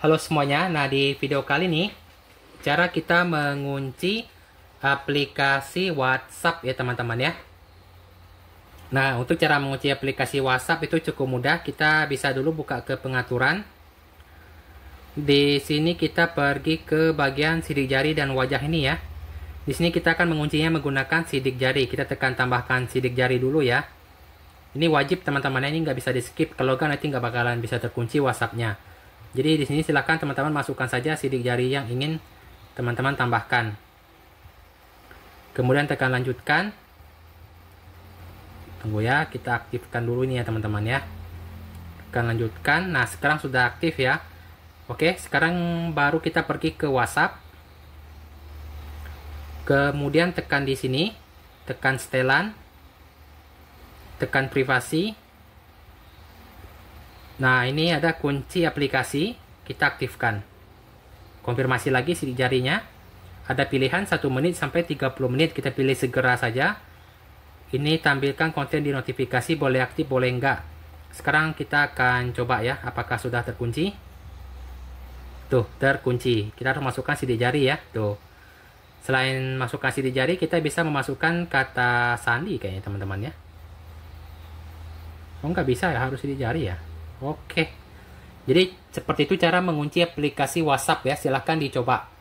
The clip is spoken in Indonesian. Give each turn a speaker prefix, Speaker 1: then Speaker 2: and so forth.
Speaker 1: Halo semuanya, nah di video kali ini cara kita mengunci aplikasi WhatsApp ya teman-teman ya. Nah untuk cara mengunci aplikasi WhatsApp itu cukup mudah, kita bisa dulu buka ke pengaturan. Di sini kita pergi ke bagian sidik jari dan wajah ini ya. Di sini kita akan menguncinya menggunakan sidik jari, kita tekan tambahkan sidik jari dulu ya. Ini wajib teman-teman, ya. ini nggak bisa di skip, kalau nggak nanti nggak bakalan bisa terkunci WhatsAppnya. Jadi di sini silahkan teman-teman masukkan saja sidik jari yang ingin teman-teman tambahkan. Kemudian tekan lanjutkan. Tunggu ya, kita aktifkan dulu ini ya teman-teman ya. Tekan lanjutkan. Nah, sekarang sudah aktif ya. Oke, sekarang baru kita pergi ke WhatsApp. Kemudian tekan di sini, tekan setelan, tekan privasi, Nah, ini ada kunci aplikasi, kita aktifkan. Konfirmasi lagi sidik jarinya. Ada pilihan 1 menit sampai 30 menit, kita pilih segera saja. Ini tampilkan konten di notifikasi, boleh aktif, boleh enggak. Sekarang kita akan coba ya, apakah sudah terkunci. Tuh, terkunci. Kita harus masukkan sidik jari ya, tuh. Selain masukkan sidik jari, kita bisa memasukkan kata sandi kayaknya teman-teman ya. Oh, nggak bisa ya, harus sidik jari ya. Oke. Jadi seperti itu cara mengunci aplikasi WhatsApp ya. Silahkan dicoba.